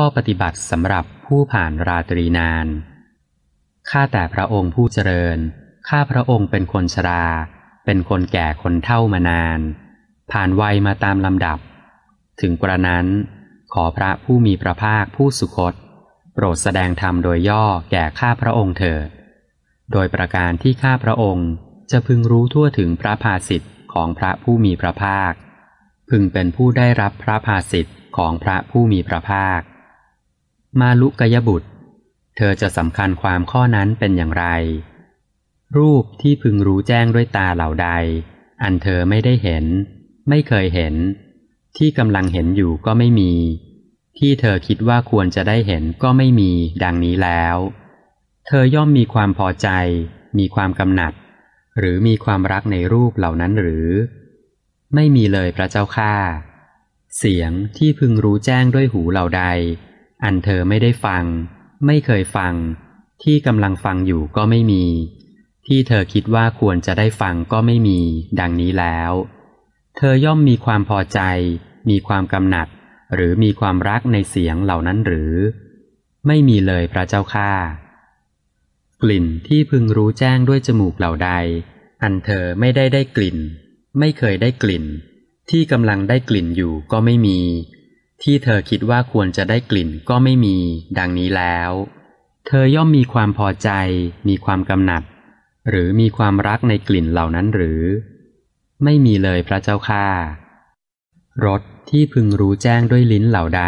ข้อปฏิบัติสำหรับผู้ผ่านราตรีนาน ข้าแต่พระองค์ผู้เจริญ ข้าพระองค์เป็นคนชรา เป็นคนแก่คนเท่ามานาน ผ่านวัยมาตามลำดับ ถึงกระนั้น ขอพระผู้มีพระภาคผู้สุคตโปรดแสดงธรรมโดยย่อแก่ข้าพระองค์เถิด โดยประการที่ข้าพระองค์จะพึงรู้ทั่วถึงพระภาสิทธิ์ของพระผู้มีพระภาค พึงเป็นผู้ได้รับพระภาสิทธิ์ของพระผู้มีพระภาคมาลุกยบุตร เธอจะสำคัญความข้อนั้นเป็นอย่างไร รูปที่พึงรู้แจ้งด้วยตาเหล่าใด อันเธอไม่ได้เห็น ไม่เคยเห็น ที่กำลังเห็นอยู่ก็ไม่มี ที่เธอคิดว่าควรจะได้เห็นก็ไม่มี ดังนี้แล้ว เธอย่อมมีความพอใจ มีความกำหนัด หรือมีความรักในรูปเหล่านั้นหรือ ไม่มีเลยพระเจ้าข้าเสียงที่พึงรู้แจ้งด้วยหูเหล่าใดอันเธอไม่ได้ฟัง ไม่เคยฟัง ที่กำลังฟังอยู่ก็ไม่มี ที่เธอคิดว่าควรจะได้ฟังก็ไม่มี ดังนี้แล้ว เธอย่อมมีความพอใจ มีความกำหนัด หรือมีความรักในเสียงเหล่านั้นหรือ ไม่มีเลยพระเจ้าค่ากลิ่นที่พึงรู้แจ้งด้วยจมูกเหล่าใด อันเธอไม่ได้ได้กลิ่น ไม่เคยได้กลิ่น ที่กำลังได้กลิ่นอยู่ก็ไม่มีที่เธอคิดว่าควรจะได้กลิ่นก็ไม่มี ดังนี้แล้ว เธอย่อมมีความพอใจ มีความกำหนัด หรือมีความรักในกลิ่นเหล่านั้นหรือ ไม่มีเลยพระเจ้าค่ารสที่พึงรู้แจ้งด้วยลิ้นเหล่าใด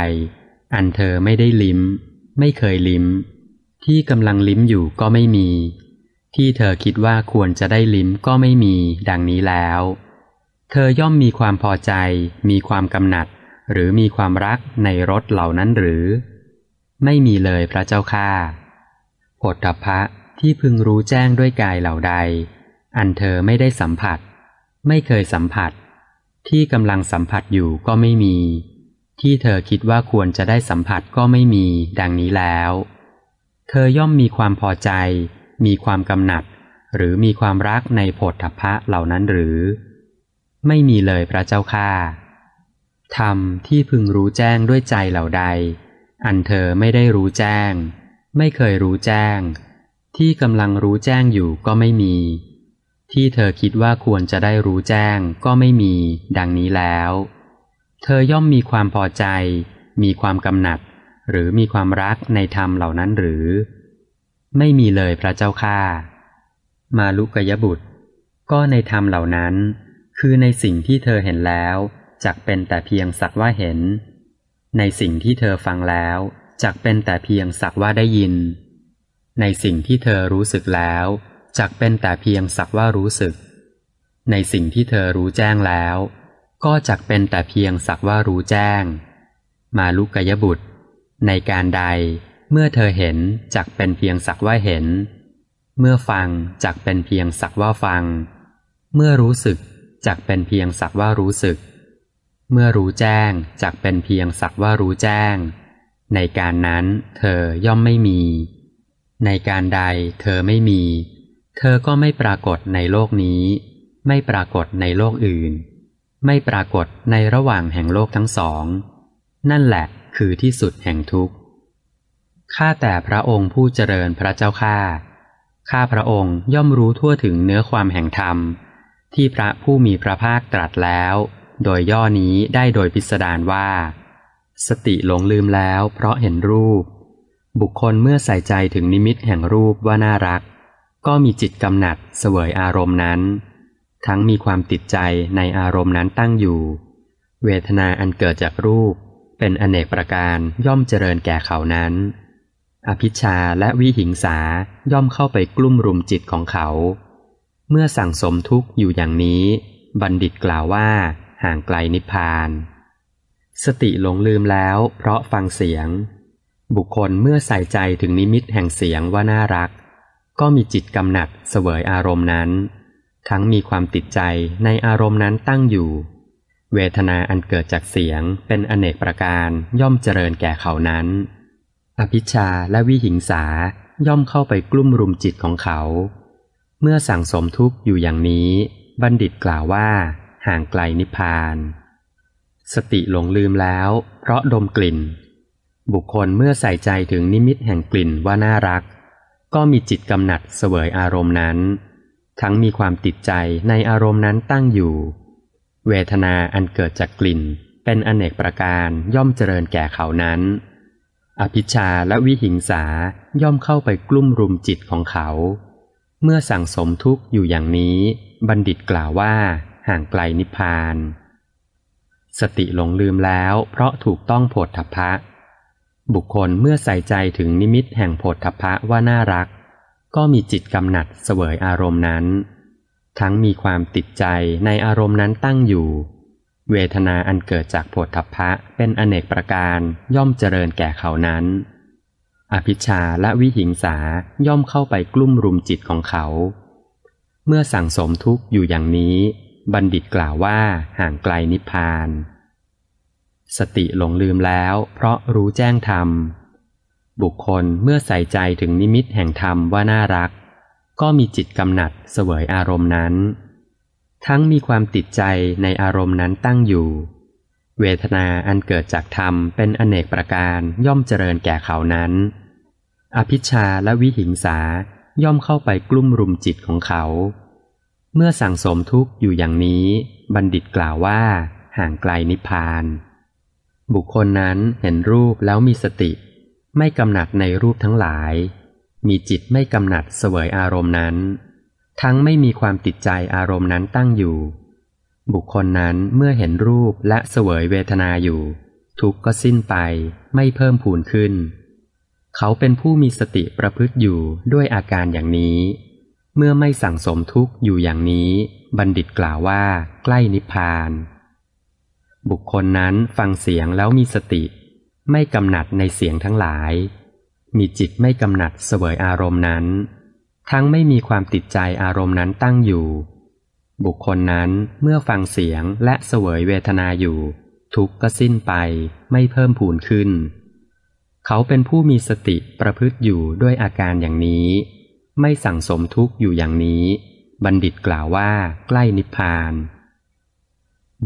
อันเธอไม่ได้ลิ้ม ไม่เคยลิ้ม ที่กำลังลิ้มอยู่ก็ไม่มี ที่เธอคิดว่าควรจะได้ลิ้มก็ไม่มี ดังนี้แล้วเธอย่อมมีความพอใจ มีความกำหนัดหรือมีความรักในรสเหล่านั้นหรือ ไม่มีเลยพระเจ้าค่าโอตพะที่พึงรู้แจ้งด้วยกายเหล่าใด อันเธอไม่ได้สัมผัส ไม่เคยสัมผัส ที่กำลังสัมผัสอยู่ก็ไม่มี ที่เธอคิดว่าควรจะได้สัมผัสก็ไม่มี ดังนี้แล้ว เธอย่อมมีความพอใจ มีความกำหนัด หรือมีความรักในโพธพพะเหล่านั้นหรือ ไม่มีเลยพระเจ้าค่าธรรมที่พึงรู้แจ้งด้วยใจเหล่าใด อันเธอไม่ได้รู้แจ้ง ไม่เคยรู้แจ้ง ที่กำลังรู้แจ้งอยู่ก็ไม่มี ที่เธอคิดว่าควรจะได้รู้แจ้งก็ไม่มี ดังนี้แล้ว เธอย่อมมีความพอใจ มีความกำหนัด หรือมีความรักในธรรมเหล่านั้นหรือ ไม่มีเลยพระเจ้าค่ามาลุกยบุตร ก็ในธรรมเหล่านั้น คือในสิ่งที่เธอเห็นแล้วจักเป็นแต่เพียงสักว่าเห็น ในสิ่งที่เธอฟังแล้ว จักเป็นแต่เพียงสักว่าได้ยิน ในสิ่งที่เธอรู้สึกแล้ว จักเป็นแต่เพียงสักว่ารู้สึก ในสิ่งที่เธอรู้แจ้งแล้ว ก็จักเป็นแต่เพียงสักว่ารู้แจ้ง มาลุกยบุตร ในการใดเมื่อเธอเห็นจักเป็นเพียงสักว่าเห็น เมื่อฟังจักเป็นเพียงสักว่าฟัง เมื่อรู้สึกจักเป็นเพียงสักว่ารู้สึกเมื่อรู้แจ้งจักเป็นเพียงสักว่ารู้แจ้ง ในการนั้นเธอย่อมไม่มี ในการใดเธอไม่มี เธอก็ไม่ปรากฏในโลกนี้ ไม่ปรากฏในโลกอื่น ไม่ปรากฏในระหว่างแห่งโลกทั้งสอง นั่นแหละคือที่สุดแห่งทุกข์ข้าแต่พระองค์ผู้เจริญพระเจ้าข้าข้าพระองค์ย่อมรู้ทั่วถึงเนื้อความแห่งธรรม ที่พระผู้มีพระภาคตรัสแล้วโดยย่อนี้ได้โดยพิสดารว่า สติหลงลืมแล้วเพราะเห็นรูป บุคคลเมื่อใส่ใจถึงนิมิตแห่งรูปว่าน่ารัก ก็มีจิตกำหนัดเสวยอารมณ์นั้น ทั้งมีความติดใจในอารมณ์นั้นตั้งอยู่ เวทนาอันเกิดจากรูป เป็นอเนกประการย่อมเจริญแก่เขานั้น อภิชาและวิหิงสาย่อมเข้าไปกลุ่มรุมจิตของเขา เมื่อสั่งสมทุกข์อยู่อย่างนี้ บัณฑิตกล่าวว่าห่างไกลนิพพาน สติหลงลืมแล้ว เพราะฟังเสียง บุคคลเมื่อใส่ใจถึงนิมิตแห่งเสียงว่าน่ารัก ก็มีจิตกำหนัดเสวยอารมณ์นั้นทั้งมีความติดใจในอารมณ์นั้นตั้งอยู่ เวทนาอันเกิดจากเสียงเป็นอเนกประการย่อมเจริญแก่เขานั้น อภิชาและวิหิงสาย่อมเข้าไปกลุ่มรุมจิตของเขา เมื่อสั่งสมทุกข์อยู่อย่างนี้ บัณฑิตกล่าวว่าห่างไกลนิพพาน สติหลงลืมแล้ว เพราะดมกลิ่น บุคคลเมื่อใส่ใจถึงนิมิตแห่งกลิ่นว่าน่ารัก ก็มีจิตกำหนัดเสวยอารมณ์นั้น ทั้งมีความติดใจในอารมณ์นั้นตั้งอยู่ เวทนาอันเกิดจากกลิ่นเป็นอเนกประการย่อมเจริญแก่เขานั้น อภิชาและวิหิงสาย่อมเข้าไปกลุ่มรุมจิตของเขา เมื่อสั่งสมทุกข์อยู่อย่างนี้บัณฑิตกล่าวว่าห่างไกลนิพพาน สติหลงลืมแล้ว เพราะถูกต้องโผฏฐพะ บุคคลเมื่อใส่ใจถึงนิมิตแห่งโผฏฐพะว่าน่ารัก ก็มีจิตกำหนัดเสวยอารมณ์นั้น ทั้งมีความติดใจในอารมณ์นั้นตั้งอยู่ เวทนาอันเกิดจากโผฏฐพะเป็นอเนกประการย่อมเจริญแก่เขานั้น อภิชาและวิหิงสาย่อมเข้าไปกลุ่มรุมจิตของเขา เมื่อสั่งสมทุกข์อยู่อย่างนี้บัณฑิตกล่าวว่า ห่างไกลนิพพาน สติหลงลืมแล้วเพราะรู้แจ้งธรรม บุคคลเมื่อใส่ใจถึงนิมิตแห่งธรรมว่าน่ารัก ก็มีจิตกำหนัดเสวยอารมณ์นั้น ทั้งมีความติดใจในอารมณ์นั้นตั้งอยู่ เวทนาอันเกิดจากธรรมเป็นอเนกประการย่อมเจริญแก่เขานั้น อภิชาและวิหิงสาย่อมเข้าไปกลุ่มรุมจิตของเขาเมื่อสั่งสมทุกข์อยู่อย่างนี้ บัณฑิตกล่าวว่าห่างไกลนิพพาน บุคคลนั้นเห็นรูปแล้วมีสติ ไม่กำหนัดในรูปทั้งหลาย มีจิตไม่กำหนัดเสวยอารมณ์นั้น ทั้งไม่มีความติดใจอารมณ์นั้นตั้งอยู่ บุคคลนั้นเมื่อเห็นรูปและเสวยเวทนาอยู่ ทุกข์ก็สิ้นไปไม่เพิ่มผูนขึ้น เขาเป็นผู้มีสติประพฤติอยู่ด้วยอาการอย่างนี้เมื่อไม่สั่งสมทุกข์อยู่อย่างนี้ บัณฑิตกล่าวว่าใกล้นิพพาน บุคคลนั้นฟังเสียงแล้วมีสติ ไม่กำหนัดในเสียงทั้งหลาย มีจิตไม่กำหนัดเสวยอารมณ์นั้น ทั้งไม่มีความติดใจอารมณ์นั้นตั้งอยู่ บุคคลนั้นเมื่อฟังเสียงและเสวยเวทนาอยู่ ทุกข์ก็สิ้นไปไม่เพิ่มผูนขึ้น เขาเป็นผู้มีสติประพฤติอยู่ด้วยอาการอย่างนี้ไม่สั่งสมทุกข์อยู่อย่างนี้ บัณฑิตกล่าวว่าใกล้นิพพาน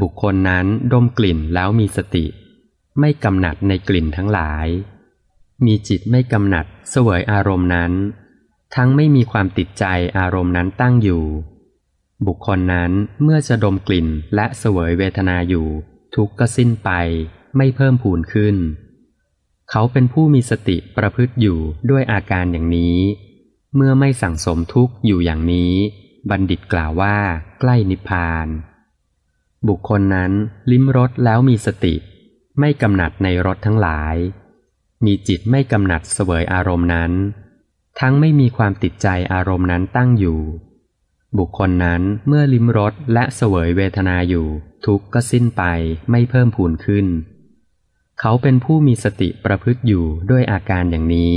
บุคคลนั้นดมกลิ่นแล้วมีสติ ไม่กำหนัดในกลิ่นทั้งหลาย มีจิตไม่กำหนัดเสวยอารมณ์นั้น ทั้งไม่มีความติดใจอารมณ์นั้นตั้งอยู่ บุคคลนั้นเมื่อจะดมกลิ่นและเสวยเวทนาอยู่ ทุกข์ก็สิ้นไป ไม่เพิ่มผูนขึ้น เขาเป็นผู้มีสติประพฤติอยู่ด้วยอาการอย่างนี้เมื่อไม่สั่งสมทุกข์อยู่อย่างนี้ บัณฑิตกล่าวว่าใกล้นิพพาน บุคคลนั้นลิ้มรสแล้วมีสติ ไม่กำหนัดในรสทั้งหลาย มีจิตไม่กำหนัดเสวยอารมณ์นั้น ทั้งไม่มีความติดใจอารมณ์นั้นตั้งอยู่ บุคคลนั้นเมื่อลิ้มรสและเสวยเวทนาอยู่ ทุกข์ก็สิ้นไป ไม่เพิ่มพูนขึ้น เขาเป็นผู้มีสติประพฤติอยู่ด้วยอาการอย่างนี้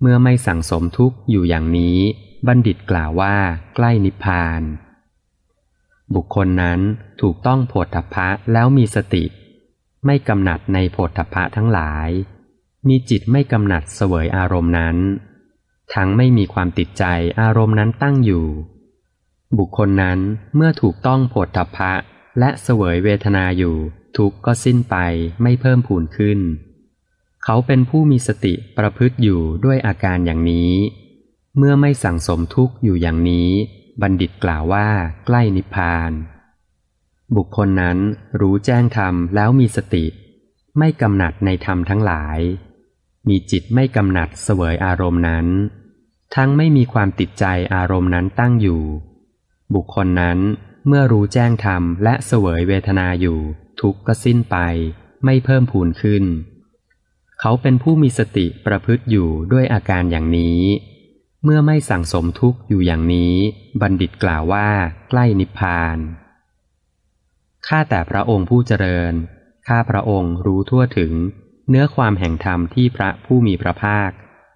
เมื่อไม่สั่งสมทุกข์อยู่อย่างนี้ บัณฑิตกล่าวว่าใกล้นิพพาน บุคคลนั้นถูกต้องโผฏฐะแล้วมีสติ ไม่กำหนัดในโผฏฐะทั้งหลาย มีจิตไม่กำหนัดเสวยอารมณ์นั้น ทั้งไม่มีความติดใจอารมณ์นั้นตั้งอยู่ บุคคลนั้นเมื่อถูกต้องโผฏฐะและเสวยเวทนาอยู่ ทุกข์ก็สิ้นไปไม่เพิ่มผูนขึ้นเขาเป็นผู้มีสติประพฤติอยู่ด้วยอาการอย่างนี้ เมื่อไม่สั่งสมทุกข์อยู่อย่างนี้ บัณฑิตกล่าวว่าใกล้นิพพาน บุคคลนั้นรู้แจ้งธรรมแล้วมีสติ ไม่กำหนัดในธรรมทั้งหลาย มีจิตไม่กำหนัด เสวยอารมณ์นั้น ทั้งไม่มีความติดใจอารมณ์นั้นตั้งอยู่ บุคคลนั้นเมื่อรู้แจ้งธรรมและเสวยเวทนาอยู่ ทุกข์ก็สิ้นไป ไม่เพิ่มพูนขึ้นเขาเป็นผู้มีสติประพฤติอยู่ด้วยอาการอย่างนี้ เมื่อไม่สั่งสมทุกข์อยู่อย่างนี้บัณฑิตกล่าวว่าใกล้นิพพานข้าแต่พระองค์ผู้เจริญข้าพระองค์รู้ทั่วถึง เนื้อความแห่งธรรมที่พระผู้มีพระภาค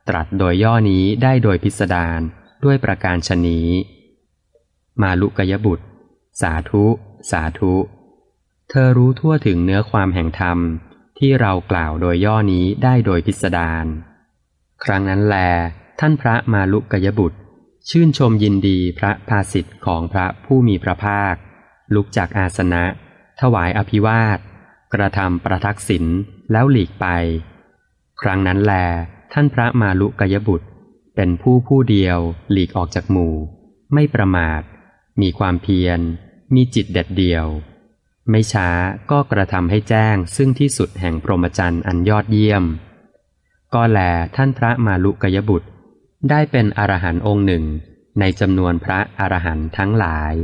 ตรัสโดยย่อนี้ได้โดยพิสดารด้วยประการชนีมาลุกยบุตร สาธุ สาธุ เธอรู้ทั่วถึงเนื้อความแห่งธรรมที่เรากล่าวโดยย่อนี้ได้โดยพิสดารครั้งนั้นแล ท่านพระมาลุกยบุตร ชื่นชมยินดีพระภาสิทธิ์ของพระผู้มีพระภาค ลุกจากอาสนะ ถวายอภิวาท กระทำประทักษิณแล้วหลีกไป ครั้งนั้นแล ท่านพระมาลุกยบุตร เป็นผู้ผู้เดียวหลีกออกจากหมู่ ไม่ประมาท มีความเพียรมีจิตเด็ดเดียวไม่ช้าก็กระทำให้แจ้งซึ่งที่สุดแห่งพรหมจรรย์อันยอดเยี่ยม ก็แลท่านพระมาลุกยบุตร ได้เป็นอรหันต์องค์หนึ่งในจำนวนพระอรหันต์ทั้งหลาย